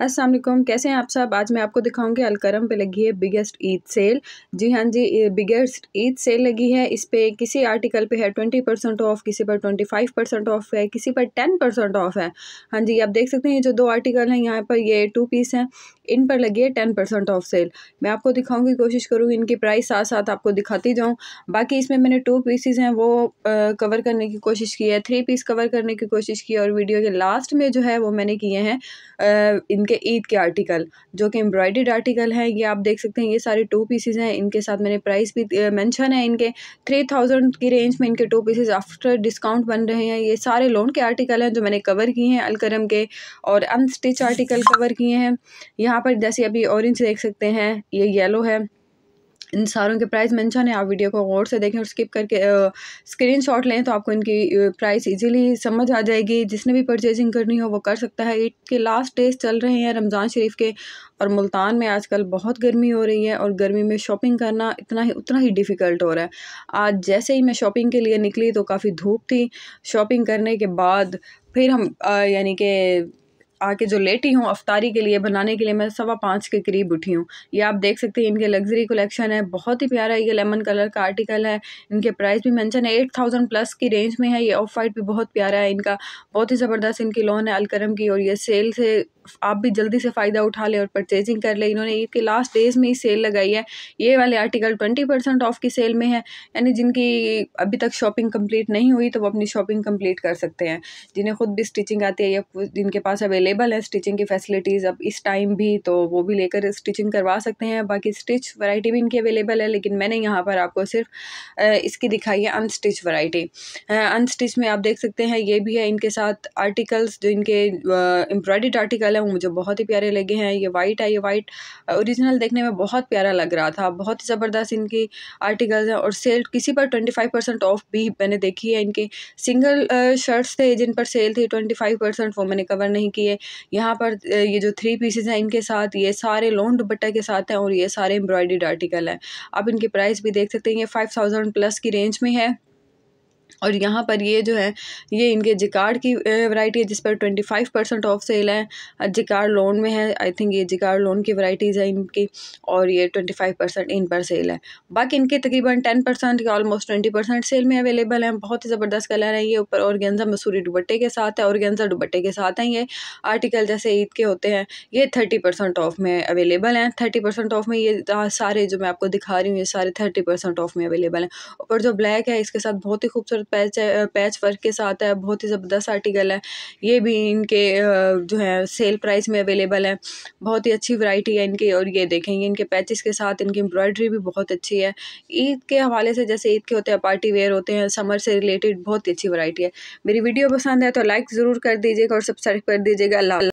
असलम कैसे हैं आप सब आज मैं आपको दिखाऊंगी अलकरम पे लगी है बिगेस्ट ईद सेल जी हाँ जी बिगेस्ट ईद सेल लगी है इस पर किसी आर्टिकल पे है ट्वेंटी परसेंट ऑफ किसी पर ट्वेंटी फाइव परसेंट ऑफ है किसी पर टेन परसेंट ऑफ है हाँ जी आप देख सकते हैं ये जो दो आर्टिकल हैं यहाँ पर ये टू पीस हैं इन पर लगी है टेन परसेंट ऑफ सेल मैं आपको दिखाऊंगी कोशिश करूँगी इनकी प्राइस साथ साथ आपको दिखाती जाऊँ बाकी इसमें मैंने टू पीसीज हैं वो कवर करने की कोशिश की है थ्री पीस कवर करने की कोशिश की और वीडियो के लास्ट में जो है वो मैंने किए हैं इनके ईद के आर्टिकल जो कि एम्ब्रॉयड आर्टिकल हैं ये आप देख सकते हैं ये सारे टू पीसीज हैं इनके साथ मैंने प्राइस भी मैंशन है इनके थ्री थाउजेंड की रेंज में इनके टू पीसेज आफ्टर डिस्काउंट बन रहे हैं ये सारे लोन के आर्टिकल हैं जो मैंने कवर किए हैं अलकरम के और अनस्टिच आर्टिकल कवर किए हैं यहाँ यहाँ पर जैसे अभी ऑरेंज देख सकते हैं ये येलो है इन सारों के प्राइस मैंशन है आप वीडियो को गौर से देखें और स्किप करके स्क्रीन शॉट लें तो आपको इनकी प्राइस इजीली समझ आ जाएगी जिसने भी परचेजिंग करनी हो वो कर सकता है ईट के लास्ट डेज चल रहे हैं रमज़ान शरीफ के और मुल्तान में आजकल बहुत गर्मी हो रही है और गर्मी में शॉपिंग करना इतना ही उतना ही डिफ़िकल्ट हो रहा है आज जैसे ही मैं शॉपिंग के लिए निकली तो काफ़ी धूप थी शॉपिंग करने के बाद फिर हम यानी कि आके जो लेटी हूँ अफ्तारी के लिए बनाने के लिए मैं सवा पाँच के करीब उठी हूँ ये आप देख सकते हैं इनके लग्जरी कलेक्शन है बहुत ही प्यारा ये लेमन कलर का आर्टिकल है इनके प्राइस भी मेंशन है एट थाउजेंड प्लस की रेंज में है ये ऑफ वाइट भी बहुत प्यारा है इनका बहुत ही ज़बरदस्त इनकी लोन है अलकरम की और ये सेल से आप भी जल्दी से फ़ायदा उठा लें और परचेजिंग कर लें इन्होंने ईद के लास्ट डेज़ में ही सेल लगाई है ये वाले आर्टिकल ट्वेंटी परसेंट ऑफ की सेल में है यानी जिनकी अभी तक शॉपिंग कंप्लीट नहीं हुई तो वो अपनी शॉपिंग कंप्लीट कर सकते हैं जिन्हें खुद भी स्टिचिंग आती है या जिनके पास अवेलेबल है स्टिचिंग की फैसिलिटीज़ अब इस टाइम भी तो वो भी लेकर स्टिचिंग करवा सकते हैं बाकी स्टिच वरायटी भी इनकी अवेलेबल है लेकिन मैंने यहाँ पर आपको सिर्फ इसकी दिखाई है अनस्टिच वराइटी अनस्टिच में आप देख सकते हैं ये भी है इनके साथ आर्टिकल्स जो इनके एम्ब्रॉयड आर्टिकल है वो मुझे बहुत ही प्यारे लगे हैं ये वाइट है ये वाइट ओरिजिनल देखने में बहुत प्यारा लग रहा था बहुत ही ज़बरदस्त इनकी आर्टिकल्स हैं और सेल किसी पर ट्वेंटी फाइव परसेंट ऑफ भी मैंने देखी है इनके सिंगल शर्ट्स थे जिन पर सेल थी ट्वेंटी फाइव परसेंट वो मैंने कवर नहीं किए यहाँ पर ये जो थ्री पीसेज हैं इनके साथ ये सारे लोन दुपट्टा के साथ हैं और ये सारे एम्ब्रॉयडर्ड आर्टिकल हैं आप इनके प्राइस भी देख सकते हैं ये फाइव थाउजेंड प्लस की रेंज में है और यहाँ पर ये जो है ये इनके जिकार्ड की वैरायटी है जिस पर twenty five percent of cell है जिकार्ड लोन में है आई थिंक ये जिकार्ड लोन की वैरायटीज़ है इनकी और ये ट्वेंटी फाइव परसेंट इन पर सेल है बाकी इनके तकरीबन टेन परसेंट या ऑलमोस्ट ट्वेंटी परसेंट सेल में अवेलेबल हैं बहुत ही ज़बरदस्त कलर है ये ऊपर और गेंजा मसूरी दुबट्टे के साथ है गेंजा दुबट्टे के साथ हैं ये आर्टिकल जैसे ईद के होते हैं ये थर्टी परसेंट ऑफ में अवेलेबल हैं थर्टी परसेंट ऑफ में ये सारे जो मैं आपको दिखा रही हूँ ये सारे थर्टी परसेंट ऑफ में अवेलेबल हैं ऊपर जो ब्लैक है इसके साथ बहुत ही खूबसूरत खूबसूरत पैच पैच वर्क के साथ है बहुत ही ज़बरदस्त आर्टिकल है ये भी इनके जो है सेल प्राइस में अवेलेबल है बहुत ही अच्छी वैरायटी है इनकी और ये देखेंगे इनके पैचेस के साथ इनकी एम्ब्रॉयडरी भी बहुत अच्छी है ईद के हवाले से जैसे ईद के होते हैं पार्टी वेयर होते हैं समर से रिलेटेड बहुत ही अच्छी वैरायटी है मेरी वीडियो पसंद है तो लाइक ज़रूर कर दीजिएगा और सब्सक्राइब कर दीजिएगा अल्लाह